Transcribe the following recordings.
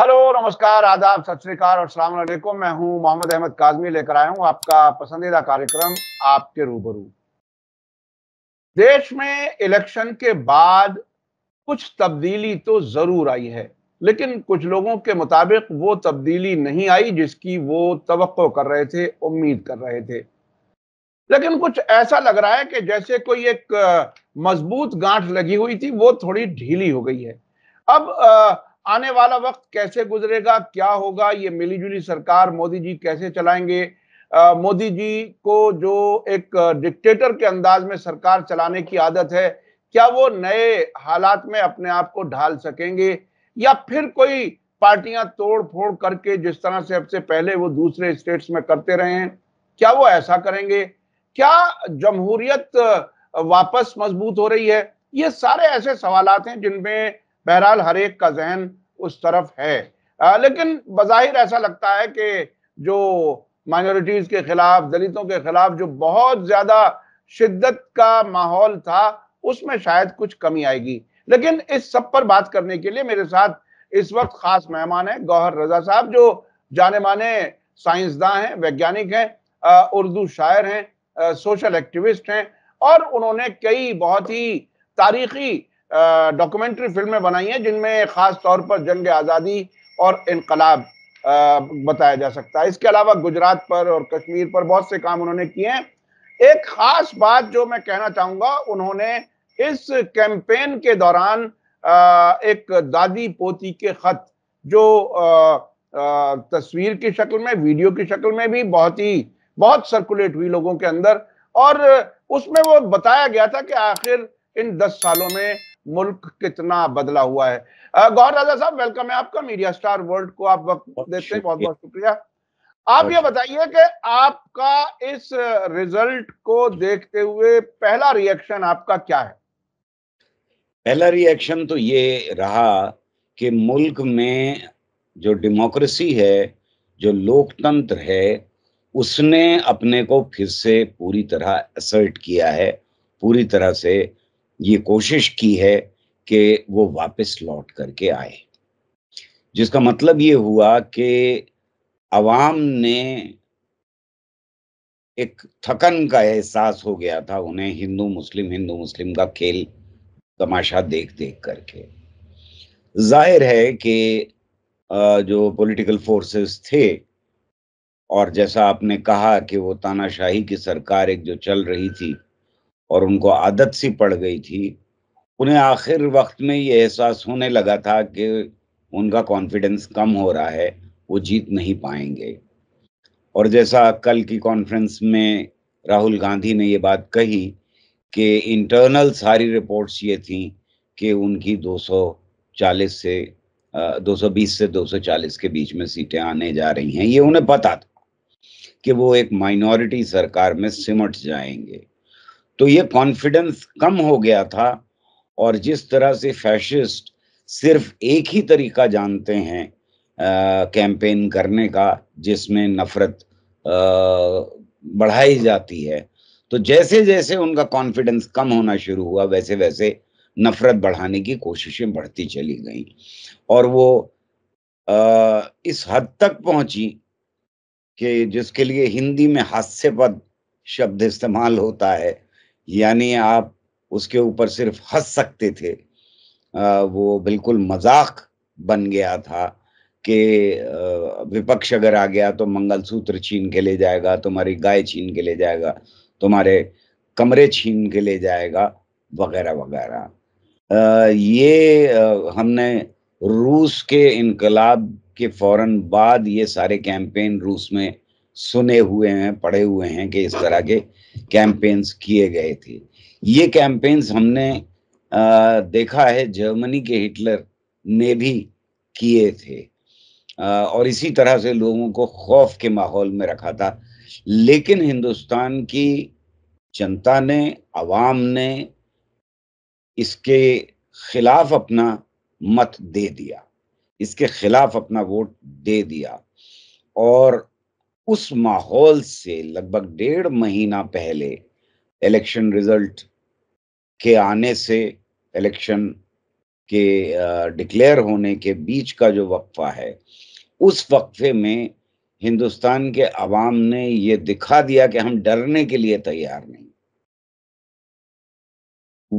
Hello नमस्कार आदाब सत श्रीकाल और सलाम वालेकुम मैं हूं मोहम्मद अहमद काजमी लेकर आया हूं आपका पसंदीदा कार्यक्रम आपके रूबरू देश में इलेक्शन के बाद कुछ तब्दीली तो जरूर आई है लेकिन कुछ लोगों के मुताबिक वो तब्दीली नहीं आई जिसकी वो तो कर रहे थे उम्मीद कर रहे थे लेकिन कुछ ऐसा लग रहा है कि जैसे कोई एक मजबूत गांठ लगी हुई थी वो थोड़ी ढीली हो गई है अब आ, आने वाला वक्त कैसे गुजरेगा क्या होगा ये मिलीजुली सरकार मोदी जी कैसे चलाएंगे मोदी जी को जो एक डिक्टेटर के अंदाज में सरकार चलाने की आदत है क्या वो नए हालात में अपने आप को ढाल सकेंगे या फिर कोई पार्टियां तोड़ फोड़ करके जिस तरह से अब से पहले वो दूसरे स्टेट्स में करते रहे हैं क्या वो ऐसा करेंगे क्या जमहूरियत वापस मजबूत हो रही है ये सारे ऐसे सवाल हैं जिनमें बहरहाल हर एक का जहन उस तरफ है आ, लेकिन बज़ाहिर ऐसा लगता है कि जो माइनॉरिटीज़ के ख़िलाफ़ दलितों के ख़िलाफ़ जो बहुत ज़्यादा शिद्दत का माहौल था उसमें शायद कुछ कमी आएगी लेकिन इस सब पर बात करने के लिए मेरे साथ इस वक्त ख़ास मेहमान है गौहर रजा साहब जो जाने माने साइंसदान हैं वैज्ञानिक हैं उर्दू शायर हैं सोशल एक्टिविस्ट हैं और उन्होंने कई बहुत ही तारीखी डॉक्यूमेंट्री फिल्में बनाई हैं जिनमें ख़ास तौर पर जंग आज़ादी और इनकलाब बताया जा सकता है इसके अलावा गुजरात पर और कश्मीर पर बहुत से काम उन्होंने किए हैं एक ख़ास बात जो मैं कहना चाहूँगा उन्होंने इस कैंपेन के दौरान एक दादी पोती के ख़त जो तस्वीर की शक्ल में वीडियो की शक्ल में भी बहुत ही बहुत सर्कुलेट हुई लोगों के अंदर और उसमें वो बताया गया था कि आखिर इन दस सालों में मुल्क कितना बदला हुआ है गौर राजा साहब वेलकम है आपका मीडिया स्टार वर्ल्ड को आप वक्त देते हैं बहुत बहुत शुक्रिया आप ये बताइए कि आपका इस रिजल्ट को देखते हुए पहला रिएक्शन आपका क्या है पहला रिएक्शन तो ये रहा कि मुल्क में जो डेमोक्रेसी है जो लोकतंत्र है उसने अपने को फिर से पूरी तरह असर्ट किया है पूरी तरह से ये कोशिश की है कि वो वापस लौट करके आए जिसका मतलब ये हुआ कि अवाम ने एक थकन का एहसास हो गया था उन्हें हिंदू मुस्लिम हिंदू मुस्लिम का खेल तमाशा देख देख करके जाहिर है कि जो पॉलिटिकल फोर्सेस थे और जैसा आपने कहा कि वो तानाशाही की सरकार एक जो चल रही थी और उनको आदत सी पड़ गई थी उन्हें आखिर वक्त में ये एहसास होने लगा था कि उनका कॉन्फिडेंस कम हो रहा है वो जीत नहीं पाएंगे और जैसा कल की कॉन्फ्रेंस में राहुल गांधी ने ये बात कही कि इंटरनल सारी रिपोर्ट्स ये थी कि उनकी 240 से 220 से 240 के बीच में सीटें आने जा रही हैं ये उन्हें पता था कि वो एक माइनॉरिटी सरकार में सिमट जाएंगे तो ये कॉन्फिडेंस कम हो गया था और जिस तरह से फैशिस्ट सिर्फ एक ही तरीका जानते हैं कैंपेन करने का जिसमें नफरत आ, बढ़ाई जाती है तो जैसे जैसे उनका कॉन्फिडेंस कम होना शुरू हुआ वैसे वैसे नफरत बढ़ाने की कोशिशें बढ़ती चली गई और वो आ, इस हद तक पहुंची कि जिसके लिए हिंदी में हास्यपद शब्द इस्तेमाल होता है यानी आप उसके ऊपर सिर्फ हंस सकते थे आ, वो बिल्कुल मजाक बन गया था कि विपक्ष अगर आ गया तो मंगलसूत्र छीन के ले जाएगा तुम्हारी गाय छीन के ले जाएगा तुम्हारे कमरे छीन के ले जाएगा वगैरह वगैरह ये आ, हमने रूस के इनकलाब के फौरन बाद ये सारे कैंपेन रूस में सुने हुए हैं पढ़े हुए हैं कि इस तरह के कैंपेन्स किए गए थे ये कैंपेन्स हमने आ, देखा है जर्मनी के हिटलर ने भी किए थे आ, और इसी तरह से लोगों को खौफ के माहौल में रखा था लेकिन हिंदुस्तान की जनता ने आवाम ने इसके खिलाफ अपना मत दे दिया इसके खिलाफ अपना वोट दे दिया और उस माहौल से लगभग डेढ़ महीना पहले इलेक्शन रिजल्ट के आने से इलेक्शन के डिक्लेयर होने के बीच का जो वक्फा है उस वक्फे में हिंदुस्तान के अवाम ने ये दिखा दिया कि हम डरने के लिए तैयार नहीं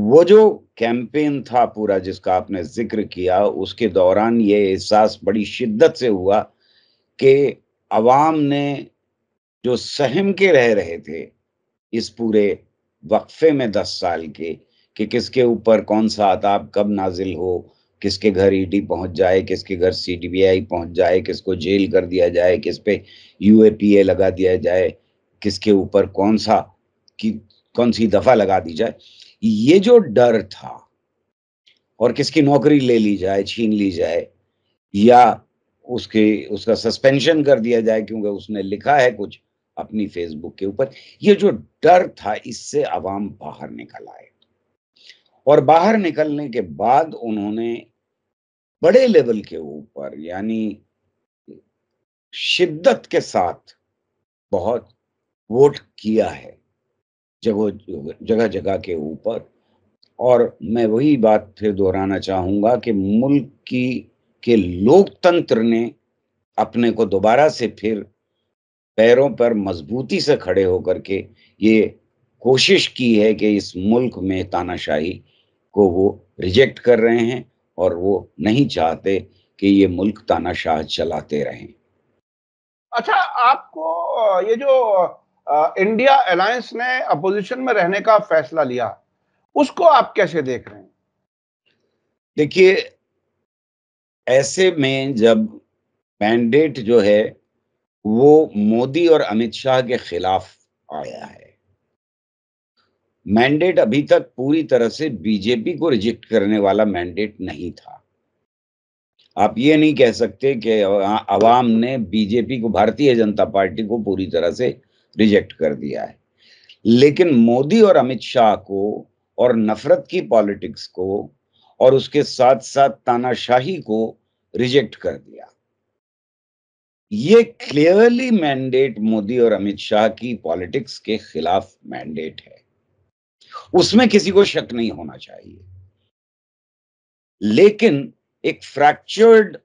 वो जो कैंपेन था पूरा जिसका आपने जिक्र किया उसके दौरान ये एहसास बड़ी शिद्दत से हुआ कि अवाम ने जो सहम के रह रहे थे इस पूरे वक्फे में दस साल के कि किसके ऊपर कौन सा आताब कब नाजिल हो किसके घर ईडी e पहुंच जाए किसके घर सीडीबीआई पहुंच जाए किसको जेल कर दिया जाए किस पे यूएपीए लगा दिया जाए किसके ऊपर कौन सा की कौन सी दफा लगा दी जाए ये जो डर था और किसकी नौकरी ले ली जाए छीन ली जाए या उसके उसका सस्पेंशन कर दिया जाए क्योंकि उसने लिखा है कुछ अपनी फेसबुक के ऊपर ये जो डर था इससे आवाम बाहर निकल आए और बाहर निकलने के बाद उन्होंने बड़े लेवल के ऊपर यानी शिद्दत के साथ बहुत वोट किया है जगह जगह जगह के ऊपर और मैं वही बात फिर दोहराना चाहूंगा कि मुल्क की कि लोकतंत्र ने अपने को दोबारा से फिर पैरों पर मजबूती से खड़े होकर के ये कोशिश की है कि इस मुल्क में तानाशाही को वो रिजेक्ट कर रहे हैं और वो नहीं चाहते कि ये मुल्क तानाशाह चलाते रहें अच्छा आपको ये जो इंडिया अलायंस ने अपोजिशन में रहने का फैसला लिया उसको आप कैसे देख रहे हैं देखिए ऐसे में जब मैंडेट जो है वो मोदी और अमित शाह के खिलाफ आया है मैंडेट अभी तक पूरी तरह से बीजेपी को रिजेक्ट करने वाला मैंडेट नहीं था आप ये नहीं कह सकते कि अवाम ने बीजेपी को भारतीय जनता पार्टी को पूरी तरह से रिजेक्ट कर दिया है लेकिन मोदी और अमित शाह को और नफरत की पॉलिटिक्स को और उसके साथ साथ तानाशाही को रिजेक्ट कर दिया ये क्लियरली मैंडेट मोदी और अमित शाह की पॉलिटिक्स के खिलाफ मैंडेट है उसमें किसी को शक नहीं होना चाहिए लेकिन एक फ्रैक्चर्ड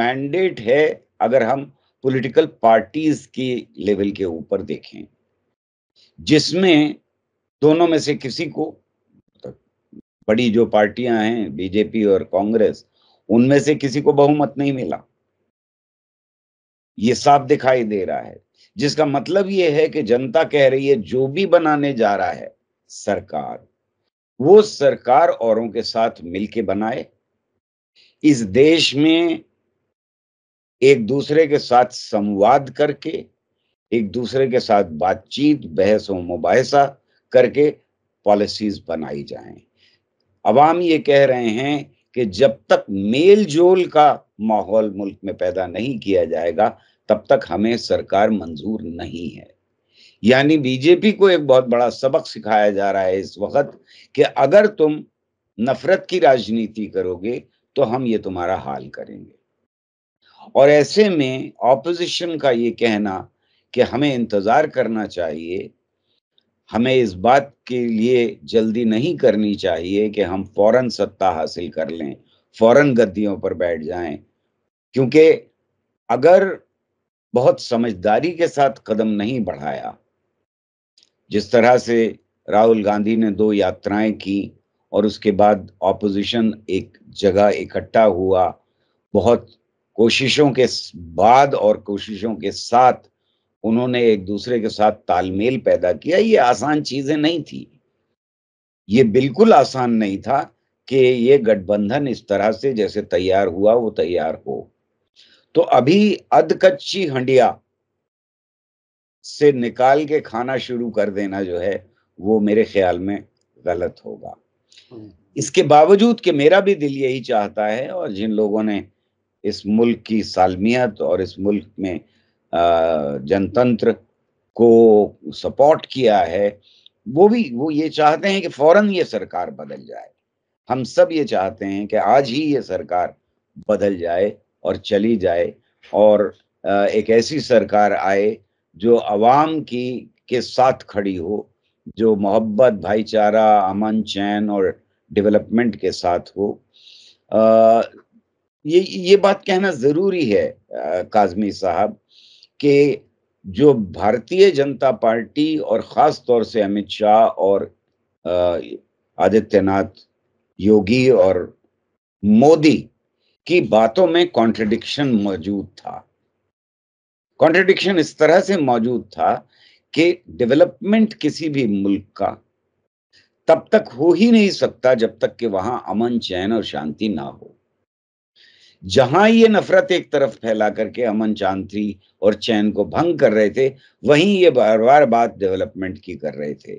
मैंडेट है अगर हम पॉलिटिकल पार्टीज के लेवल के ऊपर देखें जिसमें दोनों में से किसी को मतलब बड़ी जो पार्टियां हैं बीजेपी और कांग्रेस उनमें से किसी को बहुमत नहीं मिला ये साफ दिखाई दे रहा है जिसका मतलब ये है कि जनता कह रही है जो भी बनाने जा रहा है सरकार वो सरकार औरों के साथ मिलके बनाए इस देश में एक दूसरे के साथ संवाद करके एक दूसरे के साथ बातचीत बहस व मुबासा करके पॉलिसीज बनाई जाएं। अवाम ये कह रहे हैं कि जब तक मेल जोल का माहौल मुल्क में पैदा नहीं किया जाएगा तब तक हमें सरकार मंजूर नहीं है यानी बीजेपी को एक बहुत बड़ा सबक सिखाया जा रहा है इस वक्त कि अगर तुम नफरत की राजनीति करोगे तो हम ये तुम्हारा हाल करेंगे और ऐसे में ऑपोजिशन का ये कहना कि हमें इंतजार करना चाहिए हमें इस बात के लिए जल्दी नहीं करनी चाहिए कि हम फौरन सत्ता हासिल कर लें फौरन गद्दियों पर बैठ जाएं क्योंकि अगर बहुत समझदारी के साथ कदम नहीं बढ़ाया जिस तरह से राहुल गांधी ने दो यात्राएं की और उसके बाद ऑपोजिशन एक जगह इकट्ठा हुआ बहुत कोशिशों के बाद और कोशिशों के साथ उन्होंने एक दूसरे के साथ तालमेल पैदा किया ये आसान चीजें नहीं थी ये बिल्कुल आसान नहीं था कि ये गठबंधन इस तरह से जैसे तैयार हुआ वो तैयार हो तो अभी अधकच्ची हंडिया से निकाल के खाना शुरू कर देना जो है वो मेरे ख्याल में गलत होगा हम्म। इसके बावजूद कि मेरा भी दिल यही चाहता है और जिन लोगों ने इस मुल्क की सालमियत और इस मुल्क में जनतंत्र को सपोर्ट किया है वो भी वो ये चाहते हैं कि फौरन ये सरकार बदल जाए हम सब ये चाहते हैं कि आज ही ये सरकार बदल जाए और चली जाए और एक ऐसी सरकार आए जो आवाम की के साथ खड़ी हो जो मोहब्बत भाईचारा अमन चैन और डेवलपमेंट के साथ हो आ, ये ये बात कहना ज़रूरी है काजमी साहब कि जो भारतीय जनता पार्टी और ख़ास तौर से अमित शाह और आदित्यनाथ योगी और मोदी की बातों में कॉन्ट्रडिक्शन मौजूद था कॉन्ट्रडिक्शन इस तरह से मौजूद था कि डेवलपमेंट किसी भी मुल्क का तब तक हो ही नहीं सकता जब तक कि वहां अमन चैन और शांति ना हो जहां ये नफरत एक तरफ फैला करके अमन शांति और चैन को भंग कर रहे थे वहीं ये बार बार बात डेवलपमेंट की कर रहे थे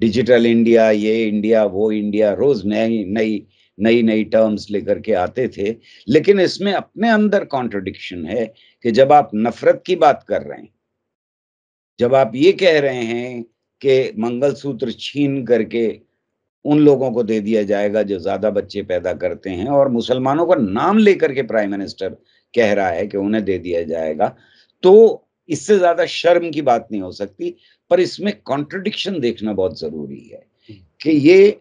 डिजिटल इंडिया ये इंडिया वो इंडिया रोज नई नई नई नई टर्म्स लेकर के आते थे लेकिन इसमें अपने अंदर कॉन्ट्रोडिक्शन है कि जब आप नफरत की बात कर रहे हैं जब आप ये कह रहे हैं कि मंगलसूत्र छीन करके उन लोगों को दे दिया जाएगा जो ज्यादा बच्चे पैदा करते हैं और मुसलमानों का नाम लेकर के प्राइम मिनिस्टर कह रहा है कि उन्हें दे दिया जाएगा तो इससे ज्यादा शर्म की बात नहीं हो सकती पर इसमें कॉन्ट्रडिक्शन देखना बहुत जरूरी है कि ये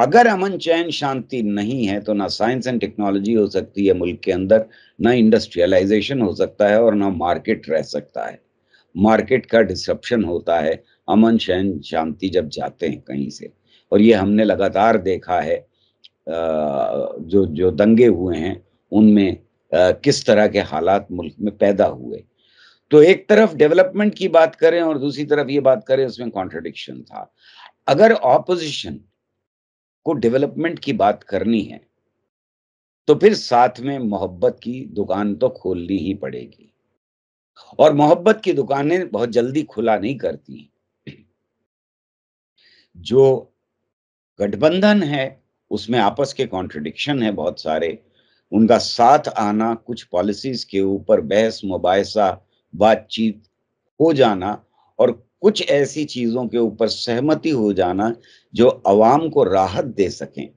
अगर अमन चैन शांति नहीं है तो ना साइंस एंड टेक्नोलॉजी हो सकती है मुल्क के अंदर ना इंडस्ट्रियलाइजेशन हो सकता है और ना मार्केट रह सकता है मार्केट का डिसरप्शन होता है अमन शहन शांति जब जाते हैं कहीं से और ये हमने लगातार देखा है जो जो दंगे हुए हैं उनमें किस तरह के हालात मुल्क में पैदा हुए तो एक तरफ डेवलपमेंट की बात करें और दूसरी तरफ ये बात करें उसमें कॉन्ट्रडिक्शन था अगर ऑपोजिशन को डेवलपमेंट की बात करनी है तो फिर साथ में मोहब्बत की दुकान तो खोलनी ही पड़ेगी और मोहब्बत की दुकानें बहुत जल्दी खुला नहीं करती हैं जो गठबंधन है उसमें आपस के कॉन्ट्रडिक्शन है बहुत सारे उनका साथ आना कुछ पॉलिसीज के ऊपर बहस मुबासा बातचीत हो जाना और कुछ ऐसी चीज़ों के ऊपर सहमति हो जाना जो आवाम को राहत दे सकें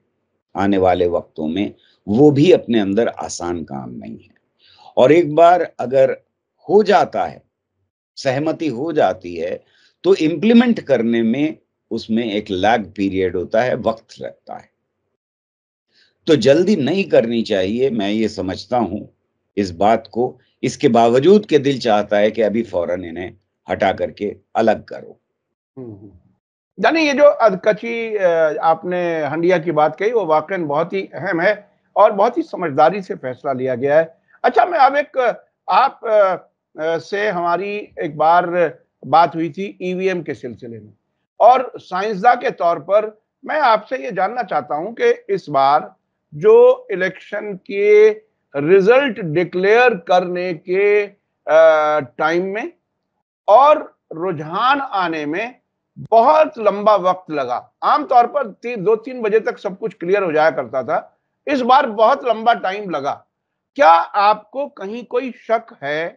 आने वाले वक्तों में वो भी अपने अंदर आसान काम नहीं है और एक बार अगर हो जाता है सहमति हो जाती है तो इम्प्लीमेंट करने में उसमें एक लैग पीरियड होता है वक्त लगता है तो जल्दी नहीं करनी चाहिए मैं ये समझता हूं इस बात को इसके बावजूद के दिल चाहता है कि अभी फौरन इन्हें हटा करके अलग करो हम्म, हम्म। यानी ये जो अधकची आपने हंडिया की बात कही वो वाकई बहुत ही अहम है और बहुत ही समझदारी से फैसला लिया गया है अच्छा मैं अब एक आप से हमारी एक बार बात हुई थी ईवीएम के सिलसिले में और साइंसदा के तौर पर मैं आपसे ये जानना चाहता हूं कि इस बार जो इलेक्शन के रिजल्ट डिक्लेयर करने के टाइम में और रुझान आने में बहुत लंबा वक्त लगा आमतौर पर ती, दो तीन बजे तक सब कुछ क्लियर हो जाया करता था इस बार बहुत लंबा टाइम लगा क्या आपको कहीं कोई शक है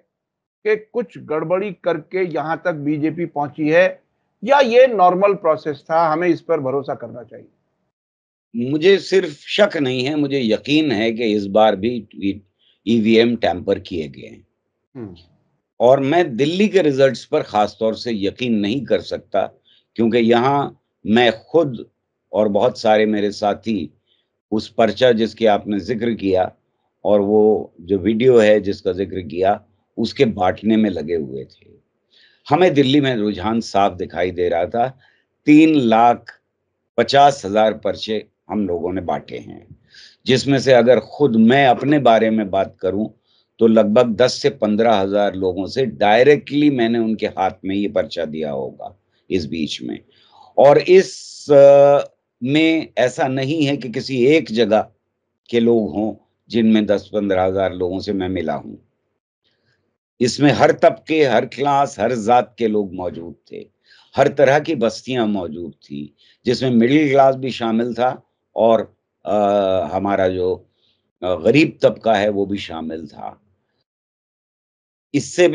कि कुछ गड़बड़ी करके यहां तक बीजेपी पहुंची है या ये नॉर्मल प्रोसेस था हमें इस पर भरोसा करना चाहिए मुझे सिर्फ शक नहीं है मुझे यकीन है कि इस बार भी ईवीएम e टैंपर किए गए हैं हम्म। और मैं दिल्ली के रिजल्ट्स पर खास तौर से यकीन नहीं कर सकता क्योंकि यहाँ मैं खुद और बहुत सारे मेरे साथी उस पर्चा जिसके आपने जिक्र किया और वो जो वीडियो है जिसका जिक्र किया उसके बांटने में लगे हुए थे हमें दिल्ली में रुझान साफ दिखाई दे रहा था तीन लाख पचास हजार पर्चे हम लोगों ने बांटे हैं जिसमें से अगर खुद मैं अपने बारे में बात करूं तो लगभग दस से पंद्रह हजार लोगों से डायरेक्टली मैंने उनके हाथ में ये पर्चा दिया होगा इस बीच में और इस में ऐसा नहीं है कि किसी एक जगह के लोग हों जिनमें दस पंद्रह हजार लोगों से मैं मिला हूं इसमें हर तबके हर क्लास हर जात के लोग मौजूद थे हर तरह की बस्तियां मौजूद थी जिसमें मिडिल क्लास भी शामिल था और आ, हमारा जो गरीब तबका है वो भी शामिल था इससे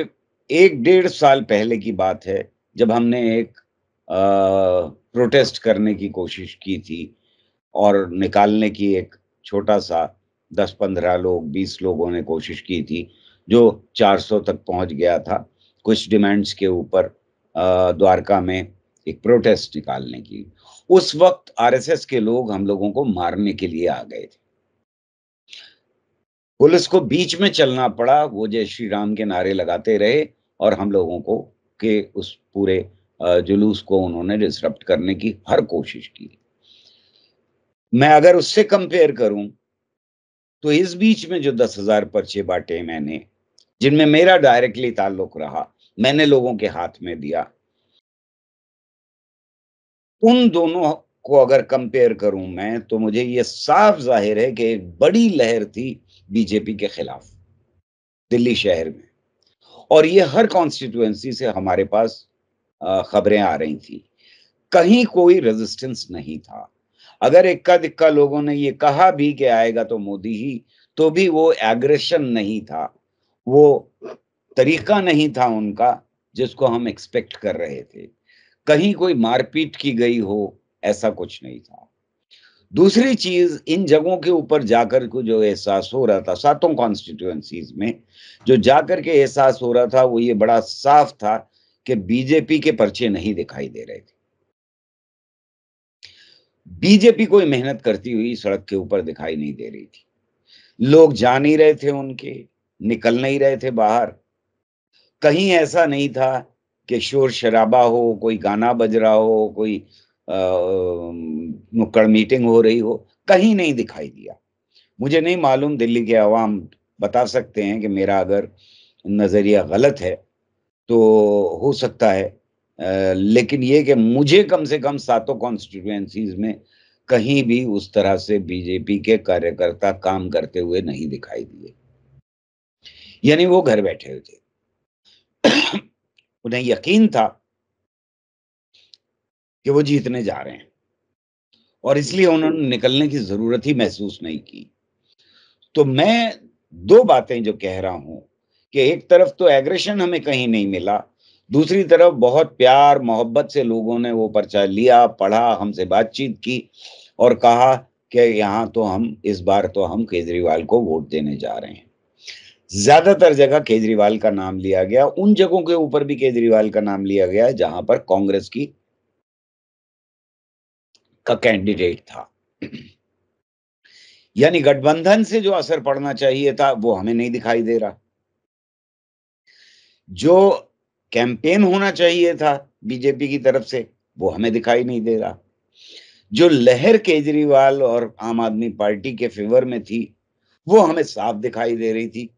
एक डेढ़ साल पहले की बात है जब हमने एक आ, प्रोटेस्ट करने की कोशिश की थी और निकालने की एक छोटा सा दस पंद्रह लोग बीस लोगों ने कोशिश की थी जो 400 तक पहुंच गया था कुछ डिमांड्स के ऊपर द्वारका में एक प्रोटेस्ट निकालने की उस वक्त आरएसएस के लोग हम लोगों को मारने के लिए आ गए थे पुलिस को बीच में चलना पड़ा वो जय श्री राम के नारे लगाते रहे और हम लोगों को के उस पूरे जुलूस को उन्होंने डिसरप्ट करने की हर कोशिश की मैं अगर उससे कंपेयर करूं तो इस बीच में जो दस हजार पर्चे बांटे मैंने जिनमें मेरा डायरेक्टली ताल्लुक रहा मैंने लोगों के हाथ में दिया उन दोनों को अगर कंपेयर करूं मैं तो मुझे यह साफ जाहिर है कि एक बड़ी लहर थी बीजेपी के खिलाफ दिल्ली शहर में और यह हर कॉन्स्टिट्यूएंसी से हमारे पास खबरें आ रही थी कहीं कोई रेजिस्टेंस नहीं था अगर इक्का दिक्का लोगों ने ये कहा भी कि आएगा तो मोदी ही तो भी वो एग्रेशन नहीं था वो तरीका नहीं था उनका जिसको हम एक्सपेक्ट कर रहे थे कहीं कोई मारपीट की गई हो ऐसा कुछ नहीं था दूसरी चीज इन जगहों के ऊपर जाकर को जो एहसास हो रहा था सातों कॉन्स्टिट्यूएंसीज में जो जाकर के एहसास हो रहा था वो ये बड़ा साफ था कि बीजेपी के पर्चे नहीं दिखाई दे रहे थे बीजेपी कोई मेहनत करती हुई सड़क के ऊपर दिखाई नहीं दे रही थी लोग जा नहीं रहे थे उनके निकल नहीं रहे थे बाहर कहीं ऐसा नहीं था कि शोर शराबा हो कोई गाना बज रहा हो कोई नुक्कड़ मीटिंग हो रही हो कहीं नहीं दिखाई दिया मुझे नहीं मालूम दिल्ली के आवाम बता सकते हैं कि मेरा अगर नज़रिया गलत है तो हो सकता है लेकिन ये कि मुझे कम से कम सातों कॉन्स्टिट्यूएंसीज में कहीं भी उस तरह से बीजेपी के कार्यकर्ता काम करते हुए नहीं दिखाई दिए यानी वो घर बैठे हुए थे उन्हें यकीन था कि वो जीतने जा रहे हैं और इसलिए उन्होंने निकलने की जरूरत ही महसूस नहीं की तो मैं दो बातें जो कह रहा हूं कि एक तरफ तो एग्रेशन हमें कहीं नहीं मिला दूसरी तरफ बहुत प्यार मोहब्बत से लोगों ने वो पर्चा लिया पढ़ा हमसे बातचीत की और कहा कि यहाँ तो हम इस बार तो हम केजरीवाल को वोट देने जा रहे हैं ज्यादातर जगह केजरीवाल का नाम लिया गया उन जगहों के ऊपर भी केजरीवाल का नाम लिया गया जहां पर कांग्रेस की का कैंडिडेट था यानी गठबंधन से जो असर पड़ना चाहिए था वो हमें नहीं दिखाई दे रहा जो कैंपेन होना चाहिए था बीजेपी की तरफ से वो हमें दिखाई नहीं दे रहा जो लहर केजरीवाल और आम आदमी पार्टी के फेवर में थी वो हमें साफ दिखाई दे रही थी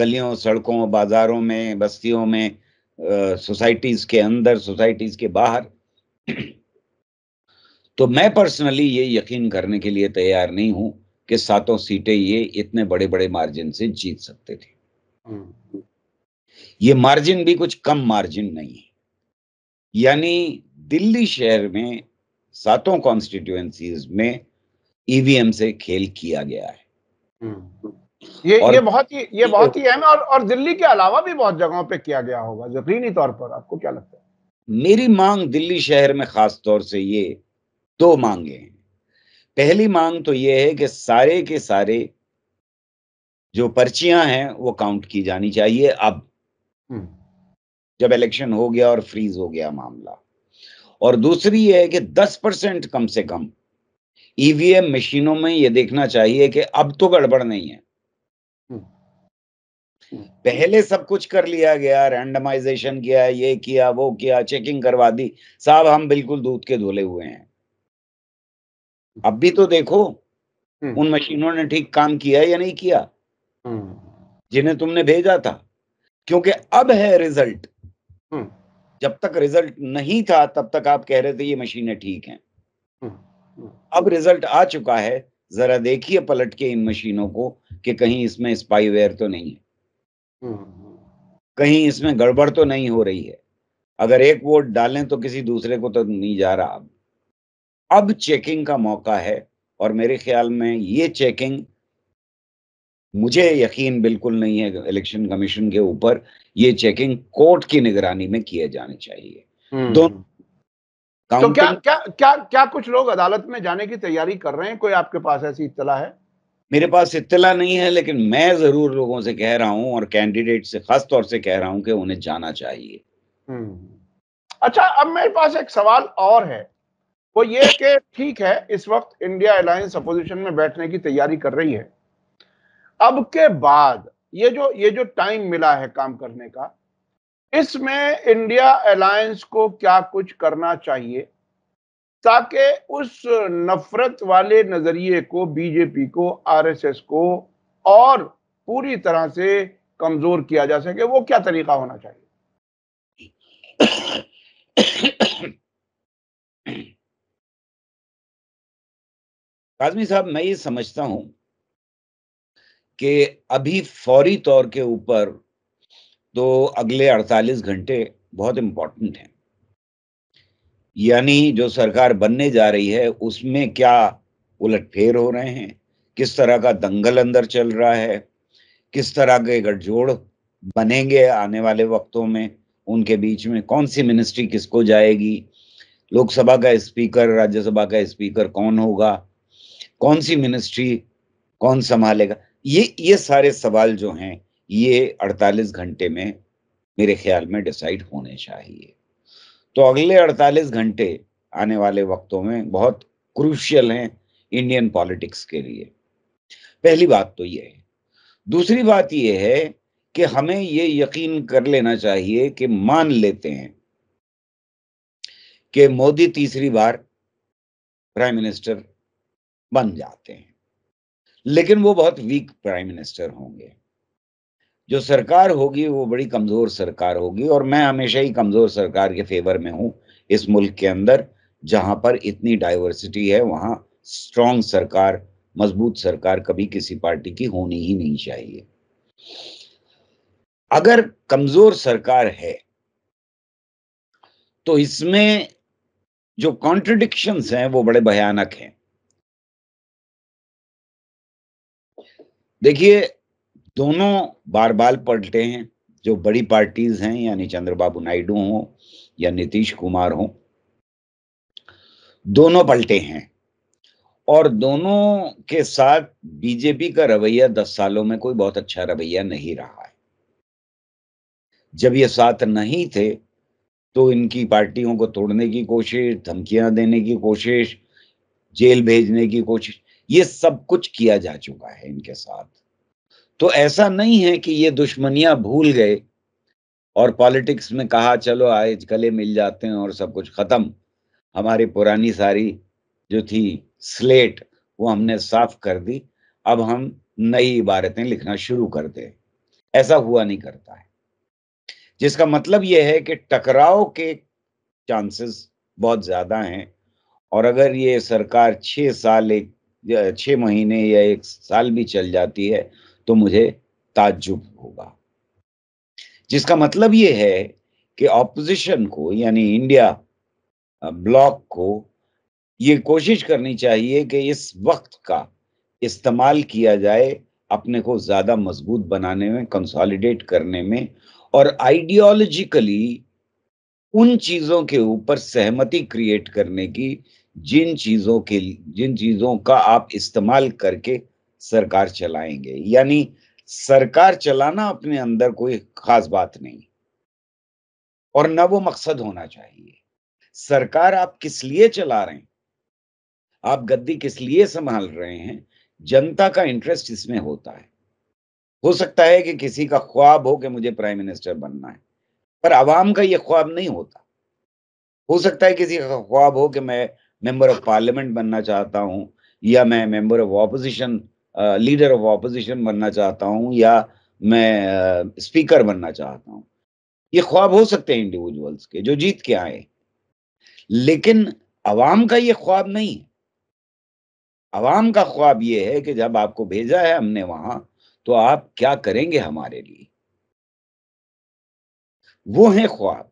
गलियों सड़कों बाजारों में बस्तियों में सोसाइटीज़ के अंदर सोसाइटीज़ के बाहर तो मैं पर्सनली ये यकीन करने के लिए तैयार नहीं हूं कि सातों सीटें ये इतने बड़े बड़े मार्जिन से जीत सकते थे हम्म, हम्म। ये मार्जिन भी कुछ कम मार्जिन नहीं है यानी दिल्ली शहर में सातों कॉन्स्टिट्यूएंसीज में ईवीएम e से खेल किया गया है हम्म, ये और, ये बहुत ही ये बहुत ही अहम है और, और दिल्ली के अलावा भी बहुत जगहों पे किया गया होगा यकीनी तौर पर आपको क्या लगता है मेरी मांग दिल्ली शहर में खास तौर से ये दो मांगे हैं पहली मांग तो ये है कि सारे के सारे जो पर्चियां हैं वो काउंट की जानी चाहिए अब हम्म। जब इलेक्शन हो गया और फ्रीज हो गया मामला और दूसरी है कि 10 परसेंट कम से कम ईवीएम मशीनों में ये देखना चाहिए कि अब तो गड़बड़ नहीं है पहले सब कुछ कर लिया गया, रैंडमाइज़ेशन किया, ये किया, वो किया, चेकिंग करवा दी। साहब हम बिल्कुल दूध के धोले हुए हैं। अब भी तो देखो, हम्म। उन मशीनों ने ठीक काम किया या नहीं किया? हम्म। जिन्हें तुमने भेजा था। क्योंकि अब है रिज़ल्ट। हम्म। जब तक रिज़ल्ट नहीं था, तब तक आप कह रहे थे ये मशीनें ठीक हैं। अब रिज़ल्ट आ चुका है जरा देखिए पलट के इन मशीनों को कि कहीं इसमें स्पाईवेयर तो नहीं है हम्म, हम्म। कहीं इसमें गड़बड़ तो नहीं हो रही है अगर एक वोट डालें तो किसी दूसरे को तो नहीं जा रहा अब अब चेकिंग का मौका है और मेरे ख्याल में ये चेकिंग मुझे यकीन बिल्कुल नहीं है इलेक्शन कमीशन के ऊपर ये चेकिंग कोर्ट की निगरानी में किए जाने चाहिए हम्म, दोनों तो क्या क्या क्या क्या कुछ लोग अदालत में जाने की तैयारी कर रहे हैं कोई आपके पास ऐसी इतला है मेरे पास इतला नहीं है लेकिन मैं जरूर लोगों से कह रहा हूं और कैंडिडेट से खास तौर से कह रहा हूं कि उन्हें जाना चाहिए हम्म। अच्छा अब मेरे पास एक सवाल और है वो ये कि ठीक है इस वक्त इंडिया अलायंस अपोजिशन में बैठने की तैयारी कर रही है अब के बाद ये जो ये जो टाइम मिला है काम करने का इसमें इंडिया अलायंस को क्या कुछ करना चाहिए ताकि उस नफरत वाले नज़रिए को बीजेपी को आरएसएस को और पूरी तरह से कमज़ोर किया जा सके वो क्या तरीका होना चाहिए आजमी साहब मैं ये समझता हूं कि अभी फौरी तौर के ऊपर तो अगले 48 घंटे बहुत इम्पोर्टेंट हैं यानी जो सरकार बनने जा रही है उसमें क्या उलटफेर हो रहे हैं किस तरह का दंगल अंदर चल रहा है किस तरह के गठजोड़ बनेंगे आने वाले वक्तों में उनके बीच में कौन सी मिनिस्ट्री किसको जाएगी लोकसभा का स्पीकर राज्यसभा का स्पीकर कौन होगा कौन सी मिनिस्ट्री कौन संभालेगा ये ये सारे सवाल जो हैं ये 48 घंटे में मेरे ख्याल में डिसाइड होने चाहिए तो अगले 48 घंटे आने वाले वक्तों में बहुत क्रूशियल हैं इंडियन पॉलिटिक्स के लिए पहली बात तो ये है दूसरी बात ये है कि हमें ये यकीन कर लेना चाहिए कि मान लेते हैं कि मोदी तीसरी बार प्राइम मिनिस्टर बन जाते हैं लेकिन वो बहुत वीक प्राइम मिनिस्टर होंगे जो सरकार होगी वो बड़ी कमज़ोर सरकार होगी और मैं हमेशा ही कमज़ोर सरकार के फेवर में हूं इस मुल्क के अंदर जहां पर इतनी डाइवर्सिटी है वहां स्ट्रॉन्ग सरकार मजबूत सरकार कभी किसी पार्टी की होनी ही नहीं चाहिए अगर कमज़ोर सरकार है तो इसमें जो कॉन्ट्रडिक्शंस हैं वो बड़े भयानक हैं देखिए दोनों बार बार पलटे हैं जो बड़ी पार्टीज हैं यानी चंद्रबाबू नायडू हो या नीतीश कुमार हो दोनों पलटे हैं और दोनों के साथ बीजेपी का रवैया दस सालों में कोई बहुत अच्छा रवैया नहीं रहा है जब ये साथ नहीं थे तो इनकी पार्टियों को तोड़ने की कोशिश धमकियां देने की कोशिश जेल भेजने की कोशिश ये सब कुछ किया जा चुका है इनके साथ तो ऐसा नहीं है कि ये दुश्मनियां भूल गए और पॉलिटिक्स में कहा चलो आज गले मिल जाते हैं और सब कुछ खत्म हमारी पुरानी सारी जो थी स्लेट वो हमने साफ कर दी अब हम नई इबारतें लिखना शुरू कर दे ऐसा हुआ नहीं करता है जिसका मतलब यह है कि टकराव के चांसेस बहुत ज़्यादा हैं और अगर ये सरकार छः साल एक छ महीने या एक साल भी चल जाती है तो मुझे ताज्जुब होगा जिसका मतलब यह है कि ऑपोजिशन को यानी इंडिया ब्लॉक को ये कोशिश करनी चाहिए कि इस वक्त का इस्तेमाल किया जाए अपने को ज़्यादा मजबूत बनाने में कंसोलिडेट करने में और आइडियोलॉजिकली उन चीज़ों के ऊपर सहमति क्रिएट करने की जिन चीज़ों के जिन चीज़ों का आप इस्तेमाल करके सरकार चलाएंगे यानी सरकार चलाना अपने अंदर कोई खास बात नहीं और ना वो मकसद होना चाहिए सरकार आप किस लिए चला रहे हैं आप गद्दी किस लिए संभाल रहे हैं जनता का इंटरेस्ट इसमें होता है हो सकता है कि किसी का ख्वाब हो कि मुझे प्राइम मिनिस्टर बनना है पर आवाम का ये ख्वाब नहीं होता हो सकता है किसी का ख्वाब हो कि मैं मेंबर ऑफ पार्लियामेंट बनना चाहता हूं या मैं member of opposition leader of opposition बनना चाहता हूं या मैं स्पीकर बनना चाहता हूं ये ख्वाब हो सकते हैं इंडिविजुअल्स के जो जीत के आए लेकिन अवाम का ये ख्वाब नहीं है अवाम का ख्वाब ये है कि जब आपको भेजा है हमने वहां तो आप क्या करेंगे हमारे लिए वो है ख्वाब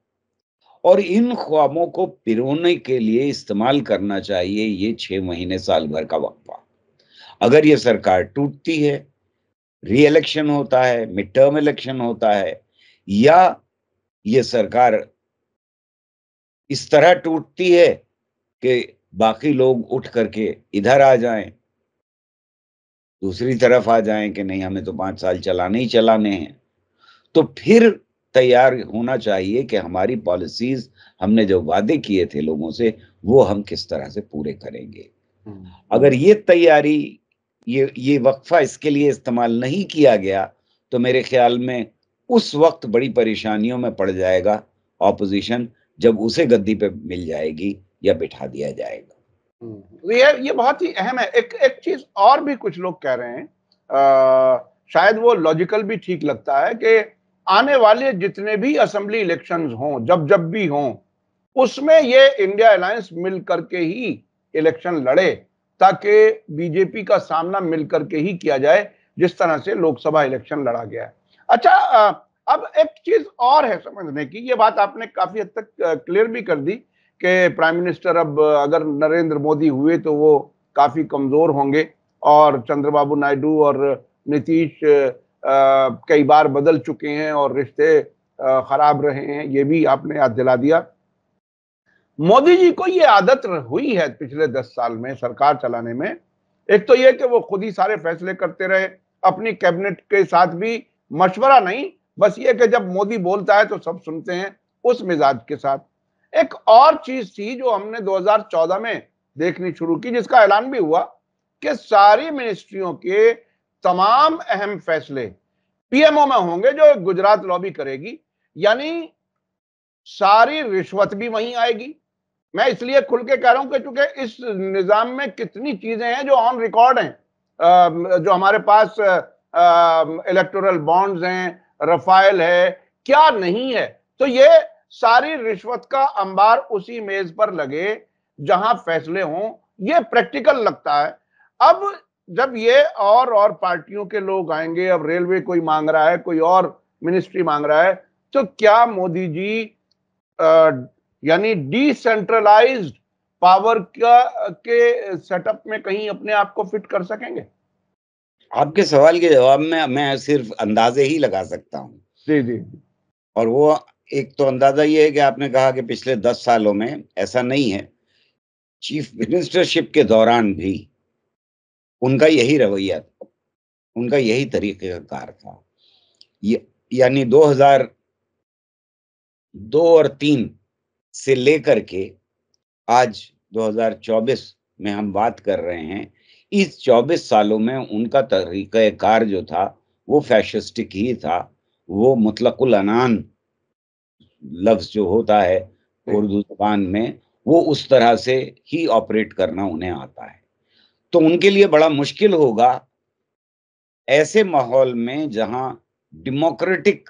और इन ख्वाबों को पिरोने के लिए इस्तेमाल करना चाहिए ये छह महीने साल भर का वक्फा अगर ये सरकार टूटती है री इलेक्शन होता है मिड टर्म इलेक्शन होता है या ये सरकार इस तरह टूटती है कि बाकी लोग उठ करके इधर आ जाएं दूसरी तरफ आ जाएं कि नहीं हमें तो पांच साल चलाने ही चलाने हैं तो फिर तैयार होना चाहिए कि हमारी पॉलिसीज हमने जो वादे किए थे लोगों से वो हम किस तरह से पूरे करेंगे हम्म। अगर ये तैयारी ये ये वक्फा इसके लिए इस्तेमाल नहीं किया गया तो मेरे ख्याल में उस वक्त बड़ी परेशानियों में पड़ जाएगा ऑपोजिशन जब उसे गद्दी पे मिल जाएगी या बिठा दिया जाएगा हम्म, तो ये ये बहुत ही अहम है एक एक चीज और भी कुछ लोग कह रहे हैं आ, शायद वो लॉजिकल भी ठीक लगता है कि आने वाले जितने भी असेंबली इलेक्शंस हों जब जब भी हों उसमें ये इंडिया अलायंस मिल करके ही इलेक्शन लड़े ताकि बीजेपी का सामना मिलकर के ही किया जाए जिस तरह से लोकसभा इलेक्शन लड़ा गया है अच्छा अब एक चीज और है समझने की ये बात आपने काफी हद तक क्लियर भी कर दी कि प्राइम मिनिस्टर अब अगर नरेंद्र मोदी हुए तो वो काफी कमजोर होंगे और चंद्रबाबू नायडू और नीतीश कई बार बदल चुके हैं और रिश्ते खराब रहे हैं ये भी आपने याद दिला दिया मोदी जी को ये आदत हुई है पिछले दस साल में सरकार चलाने में एक तो ये कि वो खुद ही सारे फैसले करते रहे अपनी कैबिनेट के साथ भी मशवरा नहीं बस ये कि जब मोदी बोलता है तो सब सुनते हैं उस मिजाज के साथ एक और चीज थी जो हमने 2014 में देखनी शुरू की जिसका ऐलान भी हुआ कि सारी मिनिस्ट्रियों के तमाम अहम फैसले पीएमओ में होंगे जो गुजरात लॉबी करेगी यानी सारी रिश्वत भी वहीं आएगी मैं इसलिए खुल के कह रहा हूं कि चूंकि इस निज़ाम में कितनी चीज़ें हैं जो ऑन रिकॉर्ड हैं जो हमारे पास इलेक्टोरल बॉन्ड्स हैं रफाइल है क्या नहीं है तो ये सारी रिश्वत का अंबार उसी मेज पर लगे जहां फैसले हों ये प्रैक्टिकल लगता है अब जब ये और और पार्टियों के लोग आएंगे अब रेलवे कोई मांग रहा है कोई और मिनिस्ट्री मांग रहा है तो क्या मोदी जी आ, यानी डिसेंट्रलाइज्ड पावर का के सेटअप में कहीं अपने आप को फिट कर सकेंगे आपके सवाल के जवाब में मैं सिर्फ अंदाजे ही लगा सकता हूँ जी जी और वो एक तो अंदाजा ये है कि आपने कहा कि पिछले दस सालों में ऐसा नहीं है चीफ मिनिस्टरशिप के दौरान भी उनका यही रवैया था उनका यही तरीक़ाकार था यानी 2002 और तीन से लेकर के आज 2024 में हम बात कर रहे हैं इस 24 सालों में उनका कार जो था वो फैशिस्टिक ही था वो मुतलकुल अनान लफ्ज़ जो होता है हम्म। उर्दू जबान में वो उस तरह से ही ऑपरेट करना उन्हें आता है तो उनके लिए बड़ा मुश्किल होगा ऐसे माहौल में जहां डेमोक्रेटिक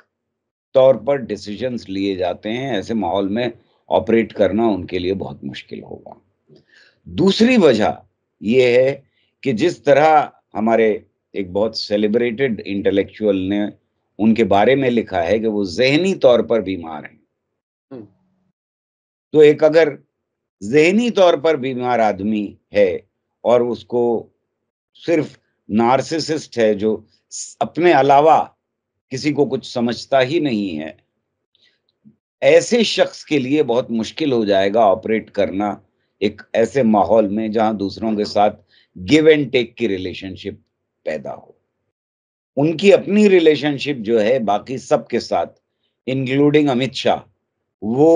तौर पर डिसीजंस लिए जाते हैं ऐसे माहौल में ऑपरेट करना उनके लिए बहुत मुश्किल होगा दूसरी वजह यह है कि जिस तरह हमारे एक बहुत सेलिब्रेटेड इंटेलेक्चुअल ने उनके बारे में लिखा है कि वो जहनी तौर पर बीमार हैं हम्म। तो एक अगर जहनी तौर पर बीमार आदमी है और उसको सिर्फ नार्सिसिस्ट है जो अपने अलावा किसी को कुछ समझता ही नहीं है ऐसे शख्स के लिए बहुत मुश्किल हो जाएगा ऑपरेट करना एक ऐसे माहौल में जहां दूसरों के साथ गिव एंड टेक की रिलेशनशिप पैदा हो उनकी अपनी रिलेशनशिप जो है बाकी सबके साथ इंक्लूडिंग अमित शाह वो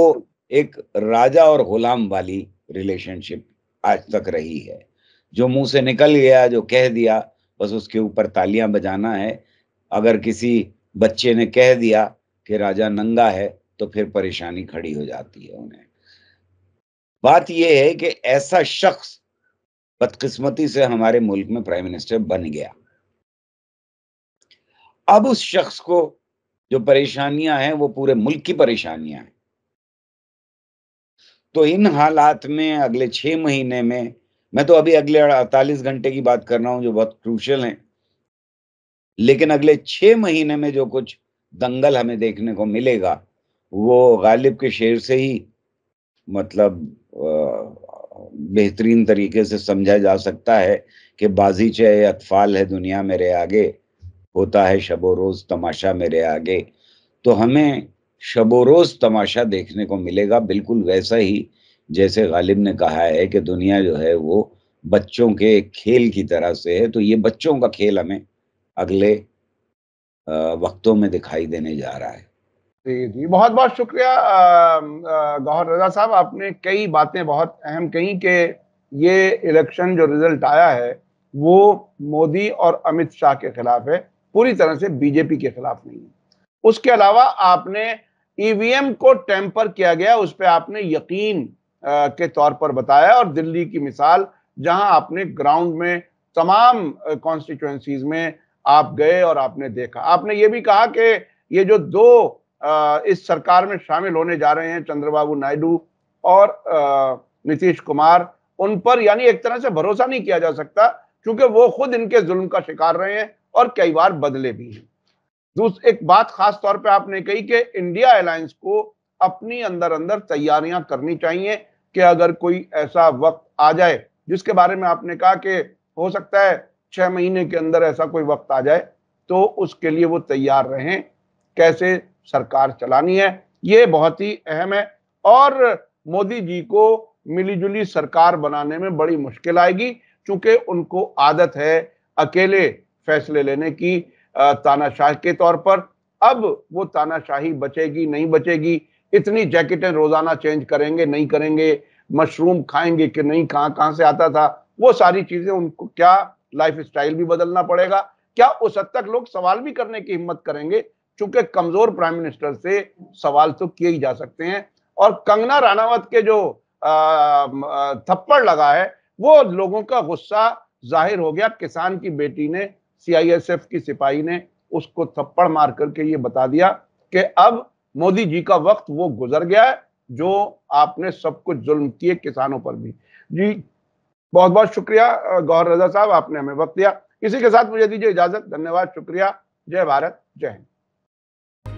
एक राजा और गुलाम वाली रिलेशनशिप आज तक रही है जो मुंह से निकल गया जो कह दिया बस उसके ऊपर तालियां बजाना है अगर किसी बच्चे ने कह दिया कि राजा नंगा है तो फिर परेशानी खड़ी हो जाती है उन्हें बात यह है कि ऐसा शख्स बदकिस्मती से हमारे मुल्क में प्राइम मिनिस्टर बन गया अब उस शख्स को जो परेशानियां हैं वो पूरे मुल्क की परेशानियां हैं तो इन हालात में अगले छह महीने में मैं तो अभी अगले अड़तालीस घंटे की बात कर रहा हूं जो बहुत क्रूशल है लेकिन अगले छह महीने में जो कुछ दंगल हमें देखने को मिलेगा वो गालिब के शेर से ही मतलब बेहतरीन तरीके से समझा जा सकता है कि बाजीचे अतफाल है दुनिया मेरे आगे होता है शबो रोज़ तमाशा मेरे आगे तो हमें शब रोज़ तमाशा देखने को मिलेगा बिल्कुल वैसा ही जैसे गालिब ने कहा है कि दुनिया जो है वो बच्चों के खेल की तरह से है तो ये बच्चों का खेल हमें अगले वक्तों में दिखाई देने जा रहा है जी जी बहुत बहुत शुक्रिया गौहर रजा साहब आपने कई बातें बहुत अहम कही के ये इलेक्शन जो रिजल्ट आया है वो मोदी और अमित शाह के खिलाफ है पूरी तरह से बीजेपी के खिलाफ नहीं है उसके अलावा आपने ईवीएम e को टेम्पर किया गया उस पर आपने यकीन आ, के तौर पर बताया और दिल्ली की मिसाल जहां आपने ग्राउंड में तमाम कॉन्स्टिट्यूंसीज में आप गए और आपने देखा आपने ये भी कहा कि ये जो दो इस सरकार में शामिल होने जा रहे हैं चंद्रबाबू नायडू और नीतीश कुमार उन पर यानी एक तरह से भरोसा नहीं किया जा सकता क्योंकि वो खुद इनके जुल्म का शिकार रहे हैं और कई बार बदले भी हैं एक बात खास तौर पे आपने कही कि इंडिया अलायंस को अपनी अंदर अंदर तैयारियां करनी चाहिए कि अगर कोई ऐसा वक्त आ जाए जिसके बारे में आपने कहा कि हो सकता है छह महीने के अंदर ऐसा कोई वक्त आ जाए तो उसके लिए वो तैयार रहें कैसे सरकार चलानी है ये बहुत ही अहम है और मोदी जी को मिलीजुली सरकार बनाने में बड़ी मुश्किल आएगी क्योंकि उनको आदत है अकेले फैसले लेने की तानाशाह के तौर पर अब वो तानाशाही बचेगी नहीं बचेगी इतनी जैकेटें रोजाना चेंज करेंगे नहीं करेंगे मशरूम खाएंगे कि नहीं कहाँ कहाँ से आता था वो सारी चीजें उनको क्या लाइफ स्टाइल भी बदलना पड़ेगा क्या उस हद तक लोग सवाल भी करने की हिम्मत करेंगे चूंकि कमजोर प्राइम मिनिस्टर से सवाल तो किए ही जा सकते हैं और कंगना रानावत के जो थप्पड़ लगा है वो लोगों का गुस्सा जाहिर हो गया किसान की बेटी ने सीआईएसएफ की सिपाही ने उसको थप्पड़ मार करके ये बता दिया कि अब मोदी जी का वक्त वो गुजर गया है जो आपने सब कुछ जुल्म किए किसानों पर भी जी बहुत बहुत शुक्रिया गौर रजा साहब आपने हमें वक्त दिया इसी के साथ मुझे दीजिए इजाजत धन्यवाद शुक्रिया जय भारत जय हिंद